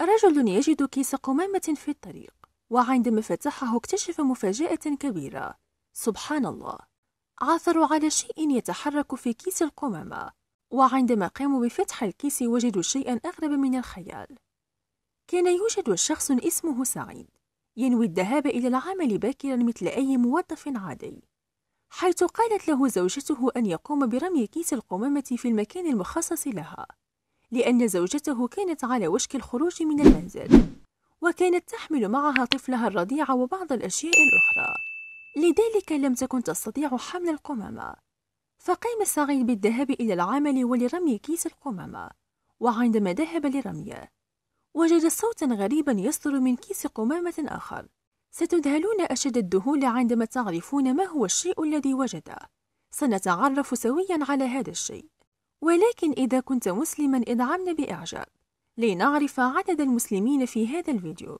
رجل يجد كيس قمامة في الطريق وعندما فتحه اكتشف مفاجأة كبيرة سبحان الله عثروا على شيء يتحرك في كيس القمامة وعندما قاموا بفتح الكيس وجدوا شيئا أغرب من الخيال كان يوجد شخص اسمه سعيد ينوي الذهاب إلى العمل باكرا مثل أي موظف عادي حيث قالت له زوجته أن يقوم برمي كيس القمامة في المكان المخصص لها لأن زوجته كانت على وشك الخروج من المنزل وكانت تحمل معها طفلها الرضيع وبعض الأشياء الأخرى لذلك لم تكن تستطيع حمل القمامة فقام سعيد بالذهاب إلى العمل ولرمي كيس القمامة وعندما ذهب لرميه وجد صوتا غريبا يصدر من كيس قمامة آخر ستذهلون أشد الذهول عندما تعرفون ما هو الشيء الذي وجده سنتعرف سويا على هذا الشيء ولكن إذا كنت مسلمًا ادعمنا بإعجاب لنعرف عدد المسلمين في هذا الفيديو.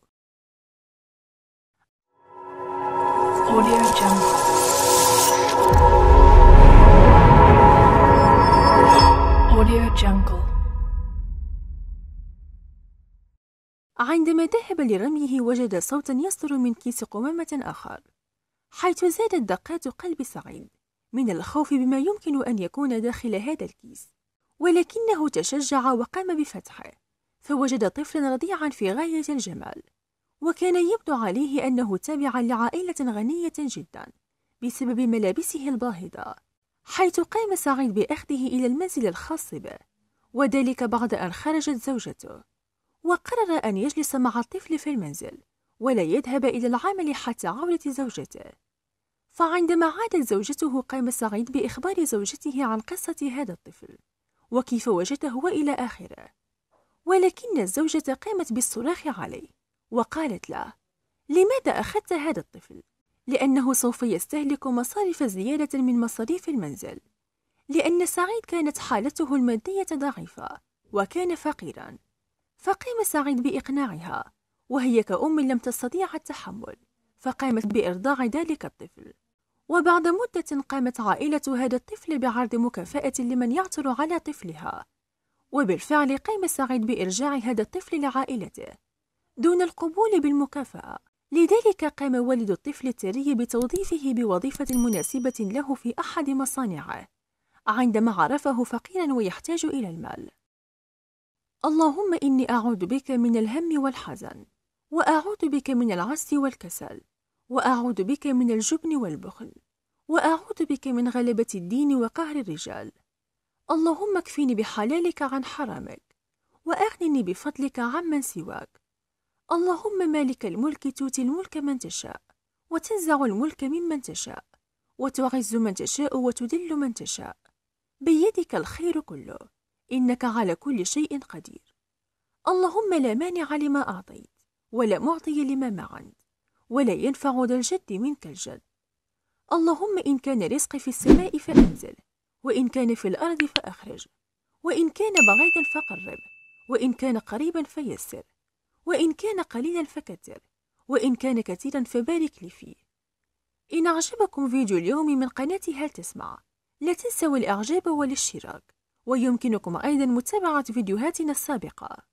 عندما ذهب لرميه وجد صوتا يصدر من كيس قمامة آخر حيث زادت دقات قلب سعيد من الخوف بما يمكن أن يكون داخل هذا الكيس ولكنه تشجع وقام بفتحه فوجد طفلا رضيعا في غاية الجمال وكان يبدو عليه أنه تابع لعائلة غنية جدا بسبب ملابسه الباهظة حيث قام سعيد بأخذه إلى المنزل الخاص به وذلك بعد أن خرجت زوجته وقرر أن يجلس مع الطفل في المنزل ولا يذهب إلى العمل حتى عودة زوجته فعندما عادت زوجته قام سعيد بإخبار زوجته عن قصة هذا الطفل وكيف وجده وإلى آخره ولكن الزوجة قامت بالصراخ عليه وقالت له لماذا أخذت هذا الطفل؟ لأنه سوف يستهلك مصارف زيادة من مصاريف المنزل لأن سعيد كانت حالته المادية ضعيفة وكان فقيرا فقام سعيد بإقناعها وهي كأم لم تستطيع التحمل فقامت بإرضاع ذلك الطفل وبعد مدة قامت عائلة هذا الطفل بعرض مكافأة لمن يعثر على طفلها وبالفعل قام سعيد بإرجاع هذا الطفل لعائلته دون القبول بالمكافأة لذلك قام والد الطفل الثري بتوظيفه بوظيفة مناسبة له في أحد مصانعه عندما عرفه فقيرا ويحتاج إلى المال اللهم إني أعوذ بك من الهم والحزن وأعوذ بك من العجز والكسل واعوذ بك من الجبن والبخل واعوذ بك من غلبه الدين وقهر الرجال اللهم اكفيني بحلالك عن حرامك واغنني بفضلك عمن سواك اللهم مالك الملك تؤتي الملك من تشاء وتنزع الملك ممن تشاء وتعز من تشاء وتذل من تشاء بيدك الخير كله انك على كل شيء قدير اللهم لا مانع لما اعطيت ولا معطي لما منعت ولا ينفع ذا الجد منك الجد اللهم إن كان رزقي في السماء فأنزل وإن كان في الأرض فأخرج وإن كان بعيدا فقرب وإن كان قريبا فيسر وإن كان قليلا فكثر وإن كان كثيرا فبارك لي فيه إن أعجبكم فيديو اليوم من قناة هل تسمع لا تنسوا الإعجاب والاشتراك ويمكنكم أيضا متابعة فيديوهاتنا السابقة